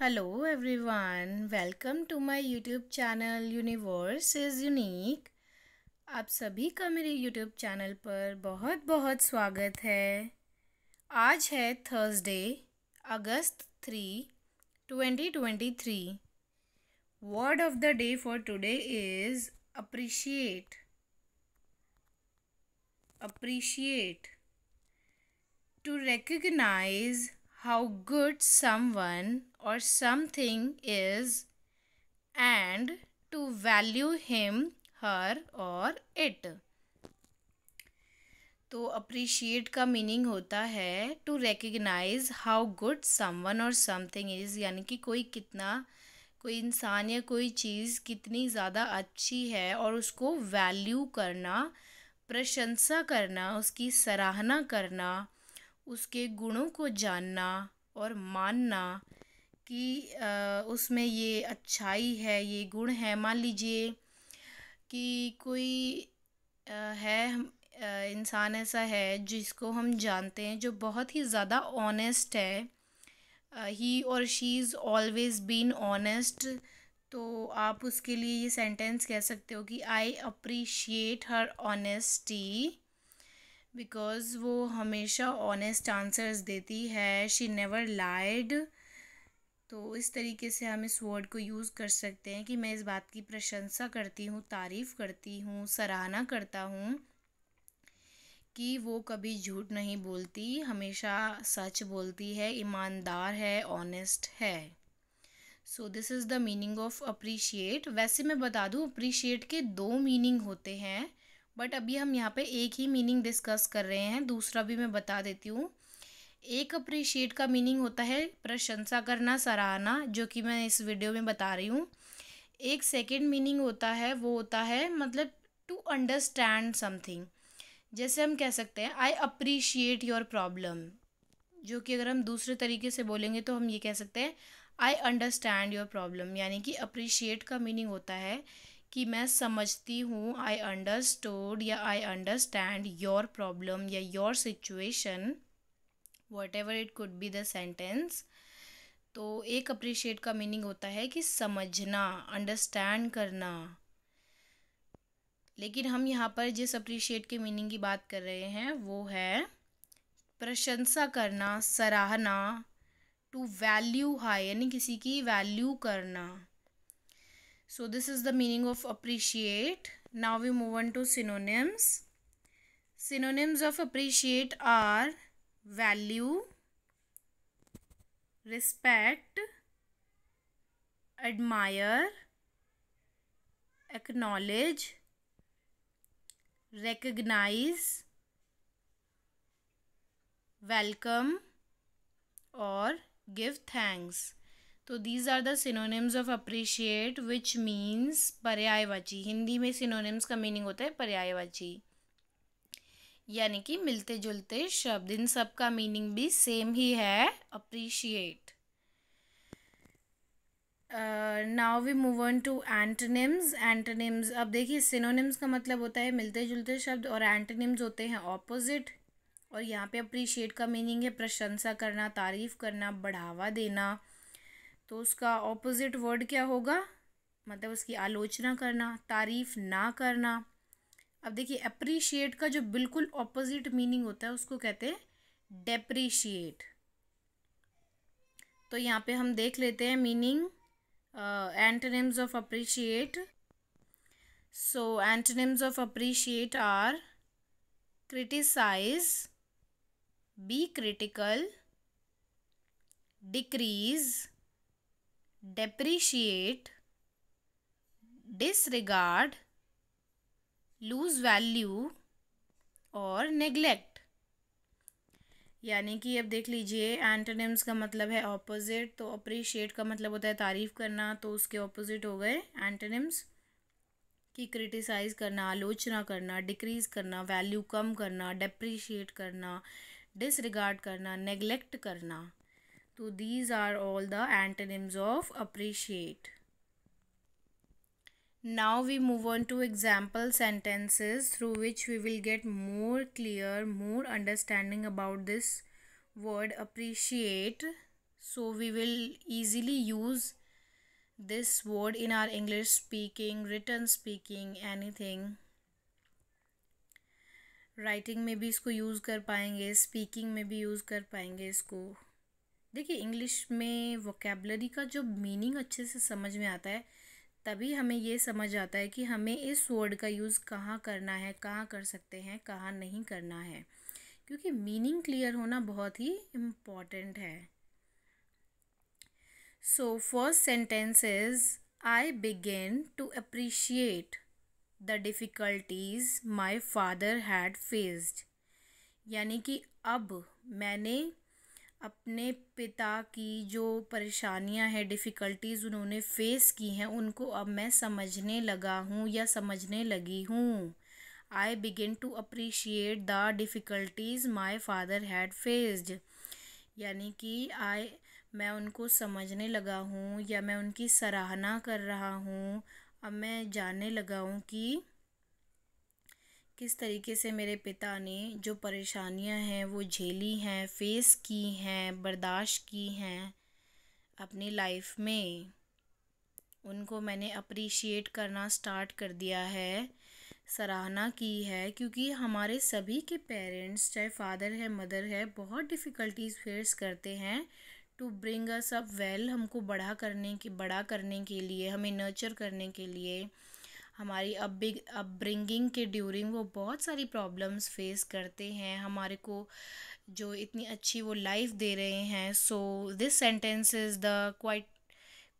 Hello everyone welcome to my YouTube channel universe is unique आप सभी का मेरे यूट्यूब चैनल पर बहुत बहुत स्वागत है आज है Thursday August three twenty twenty three word of the day for today is appreciate appreciate to recognise good someone or something is and to value him, her or it. तो appreciate का meaning होता है to recognise how good someone और something is यानी कि कोई कितना कोई इंसान या कोई चीज़ कितनी ज़्यादा अच्छी है और उसको वैल्यू करना प्रशंसा करना उसकी सराहना करना उसके गुणों को जानना और मानना कि उसमें ये अच्छाई है ये गुण है मान लीजिए कि कोई है इंसान ऐसा है जिसको हम जानते हैं जो बहुत ही ज़्यादा ऑनेस्ट है ही और she is always been honest तो आप उसके लिए ये सेंटेंस कह सकते हो कि I appreciate her honesty because वो हमेशा ऑनेस्ट आंसर्स देती है शी नेवर लाइड तो इस तरीके से हम इस वर्ड को यूज़ कर सकते हैं कि मैं इस बात की प्रशंसा करती हूँ तारीफ़ करती हूँ सराहना करता हूँ कि वो कभी झूठ नहीं बोलती हमेशा सच बोलती है ईमानदार है ऑनेस्ट है so this is the meaning of appreciate वैसे मैं बता दूँ अप्रिशिएट के दो मीनिंग होते हैं बट अभी हम यहाँ पे एक ही मीनिंग डिस्कस कर रहे हैं दूसरा भी मैं बता देती हूँ एक अप्रिशिएट का मीनिंग होता है प्रशंसा करना सराहना जो कि मैं इस वीडियो में बता रही हूँ एक सेकेंड मीनिंग होता है वो होता है मतलब टू अंडरस्टैंड समथिंग जैसे हम कह सकते हैं आई अप्रिशिएट योर प्रॉब्लम जो कि अगर हम दूसरे तरीके से बोलेंगे तो हम ये कह सकते हैं आई अंडरस्टैंड योर प्रॉब्लम यानी कि अप्रिशिएट का मीनिंग होता है कि मैं समझती हूँ आई अंडरस्टोड या आई अंडरस्टैंड योर प्रॉब्लम या your situation whatever it could be the sentence तो एक अप्रिशिएट का मीनिंग होता है कि समझना अंडरस्टैंड करना लेकिन हम यहाँ पर जिस अप्रिशिएट के मीनिंग की बात कर रहे हैं वो है प्रशंसा करना सराहना टू वैल्यू हाई यानी किसी की वैल्यू करना so this is the meaning of appreciate now we move on to synonyms synonyms of appreciate are value respect admire acknowledge recognise welcome और गिव थैंक्स तो these are the synonyms of appreciate which means पर्यायवाची हिंदी में synonyms का meaning होता है पर्यायवाची यानी कि मिलते जुलते शब्द इन सब का मीनिंग भी सेम ही है appreciate now we move on to antonyms antonyms अब देखिए सिनोनिम्स का मतलब होता है मिलते जुलते शब्द और एंटनिम्स होते हैं ऑपोजिट और यहाँ पे अप्रिशिएट का मीनिंग है प्रशंसा करना तारीफ़ करना बढ़ावा देना तो उसका ऑपोजिट वर्ड क्या होगा मतलब उसकी आलोचना करना तारीफ़ ना करना अब देखिए अप्रिशिएट का जो बिल्कुल ऑपोजिट मीनिंग होता है उसको कहते हैं डेप्रिशिएट तो यहाँ पे हम देख लेते हैं meaning antonyms of appreciate so antonyms of appreciate are criticise be critical decrease depreciate disregard lose value और नेग्लेक्ट यानी कि अब देख लीजिए एंटोनिम्स का मतलब है ऑपोजिट तो अप्रिशिएट का मतलब होता है तारीफ़ करना तो उसके ऑपोजिट हो गए एंटोनिम्स कि क्रिटिसाइज़ करना आलोचना करना डिक्रीज़ करना वैल्यू कम करना डेप्रिशिएट करना डिसरिगार्ड करना नेग्लेक्ट करना तो these are all the antonyms of appreciate Now we move on to example sentences through which we will get more clear, more understanding about this word appreciate. So we will easily use this word in our English speaking, written speaking, anything. Writing में भी इसको use कर पाएंगे speaking में भी use कर पाएंगे इसको देखिए इंग्लिश में वोकेबलरी का जो मीनिंग अच्छे से समझ में आता है तभी हमें ये समझ आता है कि हमें इस वर्ड का यूज़ कहाँ करना है कहाँ कर सकते हैं कहाँ नहीं करना है क्योंकि मीनिंग क्लियर होना बहुत ही इम्पॉर्टेंट है so first sentence is I begin to appreciate the difficulties my father had faced यानी कि अब मैंने अपने पिता की जो परेशानियां हैं डिफ़िकल्टीज़ उन्होंने फ़ेस की हैं उनको अब मैं समझने लगा हूँ या समझने लगी हूँ I begin to appreciate the difficulties my father had faced यानी कि आई मैं उनको समझने लगा हूँ या मैं उनकी सराहना कर रहा हूँ अब मैं जानने लगा हूँ कि किस तरीके से मेरे पिता ने जो परेशानियां हैं वो झेली हैं फेस की हैं बर्दाश्त की हैं अपनी लाइफ में उनको मैंने अप्रिशिएट करना स्टार्ट कर दिया है सराहना की है क्योंकि हमारे सभी के पेरेंट्स चाहे फादर है मदर है बहुत डिफ़िकल्टीज फेस करते हैं to bring us up well हमको बड़ा करने के बड़ा करने के लिए हमें नर्चर करने के लिए हमारी अपबिग अपब्रिंगिंग के ड्यूरिंग वो बहुत सारी प्रॉब्लम्स फेस करते हैं हमारे को जो इतनी अच्छी वो लाइफ दे रहे हैं so this sentence is the quite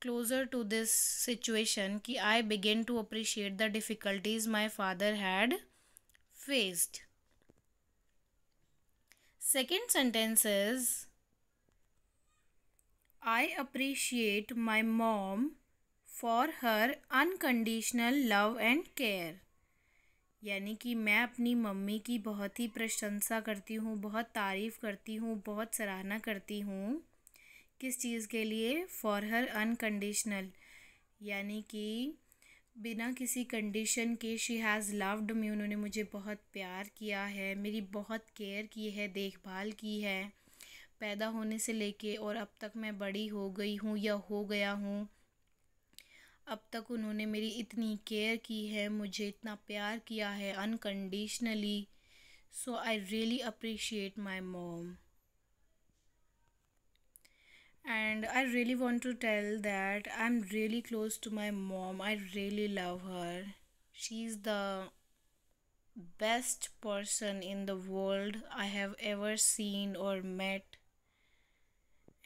closer to this situation कि I begin to appreciate the difficulties my father had faced second sentence is I appreciate my mom for her unconditional love and care यानी कि मैं अपनी mummy की बहुत ही प्रशंसा करती हूँ बहुत तारीफ़ करती हूँ बहुत सराहना करती हूँ किस चीज़ के लिए फॉर हर अनकंडीशनल यानी कि बिना किसी कंडीशन के शी हैज़ लव्ड मी उन्होंने मुझे बहुत प्यार किया है मेरी बहुत केयर की है देखभाल की है पैदा होने से लेके और अब तक मैं बड़ी हो गई हूँ या हो गया हूँ अब तक उन्होंने मेरी इतनी केयर की है मुझे इतना प्यार किया है unconditionally so I really appreciate my mom and I really want to tell that I am really close to my mom I really love her she is the best person in the world I have ever seen और met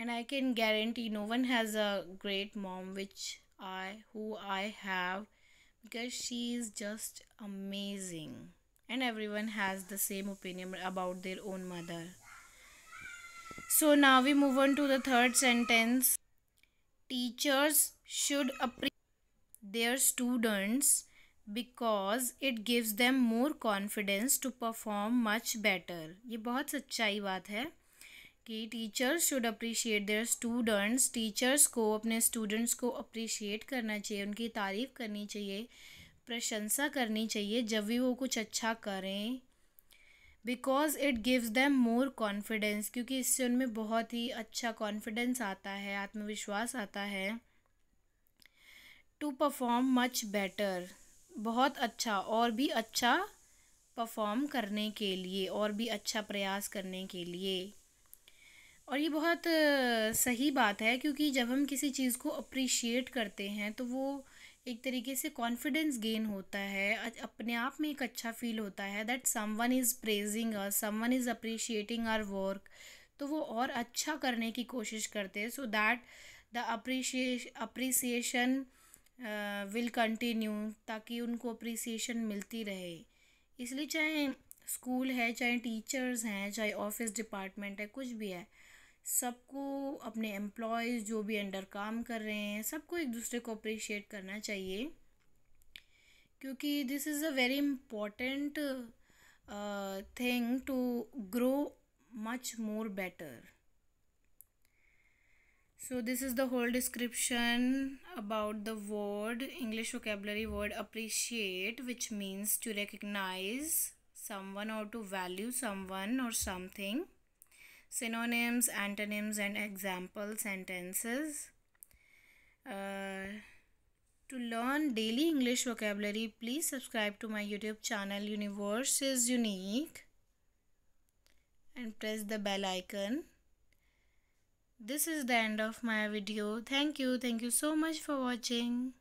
and I can guarantee no one has a great mom which I who I have because she is just amazing and everyone has the same opinion about their own mother so now we move on to the third sentence teachers should appreciate their students because it gives them more confidence to perform much better. ये बहुत सच्चाई बात है कि teachers should appreciate their students teachers को अपने students को appreciate करना चाहिए उनकी तारीफ़ करनी चाहिए प्रशंसा करनी चाहिए जब भी वो कुछ अच्छा करें because it gives them more confidence क्योंकि इससे उनमें बहुत ही अच्छा कॉन्फिडेंस आता है आत्मविश्वास आता है टू परफॉर्म मच बेटर बहुत अच्छा और भी अच्छा परफॉर्म करने के लिए और भी अच्छा प्रयास करने के लिए और ये बहुत सही बात है क्योंकि जब हम किसी चीज़ को अप्रिशिएट करते हैं तो वो एक तरीके से कॉन्फिडेंस गेन होता है अपने आप में एक अच्छा फील होता है that someone is praising us one is appreciating our work तो वो और अच्छा करने की कोशिश करते हैं so that the appreci appreciation will continue ताकि उनको अप्रिसिएशन मिलती रहे इसलिए चाहे स्कूल है चाहे टीचर्स हैं चाहे ऑफिस डिपार्टमेंट है कुछ भी है सबको अपने एम्प्लॉयज़ जो भी अंडर काम कर रहे हैं सबको एक दूसरे को अप्रिशिएट करना चाहिए क्योंकि this is a very important thing to grow much more better so this is the whole description about the word English vocabulary word appreciate which means to recognise someone और to value someone और something synonyms, antonyms and example sentences. Uh, to learn daily English vocabulary, please subscribe to my YouTube channel Universe is Unique and press the bell icon. This is the end of my video. Thank you. Thank you so much for watching.